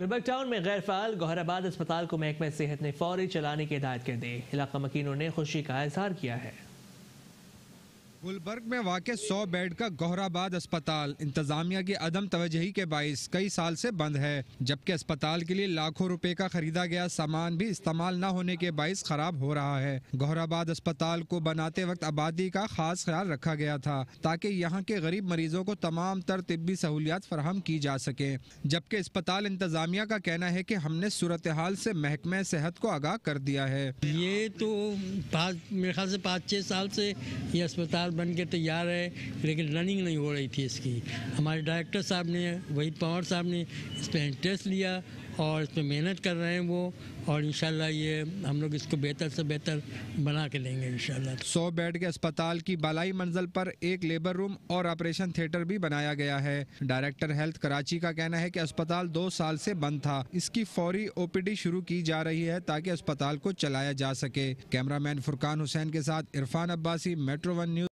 रिबक town में गैर फाल गौहराबाद अस्पताल को महकमे सेहत ने फौरी चलाने की हिदायत कर दी इलाका मकीनों ने खुशी का इजहार किया है गुलबर्ग में वाक़ 100 बेड का गहराबाद अस्पताल इंतजामिया की अदम तवजही के बायस कई साल से बंद है जबकि अस्पताल के लिए लाखों रुपए का खरीदा गया सामान भी इस्तेमाल न होने के बायस खराब हो रहा है गहराबाद अस्पताल को बनाते वक्त आबादी का खास ख्याल रखा गया था ताकि यहाँ के गरीब मरीजों को तमाम तर तबी सहूलियात फराहम की जा सके जबकि अस्पताल इंतजामिया का कहना है की हमने सूरत हाल से महकमे सेहत को आगाह कर दिया है ये तो मेरे ख्याल पाँच छह साल ऐसी ये अस्पताल साल बन के तैयार है लेकिन रनिंग नहीं हो रही थी इसकी हमारे डायरेक्टर साहब ने वही पवार साहब ने इस पर इंटरेस्ट लिया और इस पर मेहनत कर रहे हैं वो और इन ये हम लोग इसको बेहतर से बेहतर बना के लेंगे इन सौ बेड के अस्पताल की बालाई मंजिल पर एक लेबर रूम और ऑपरेशन थिएटर भी बनाया गया है डायरेक्टर हेल्थ कराची का कहना है कि अस्पताल दो साल से बंद था इसकी फौरी ओपीडी शुरू की जा रही है ताकि अस्पताल को चलाया जा सके कैमरामैन फुरकान हुसैन के साथ Irfan Abbasi Metro One news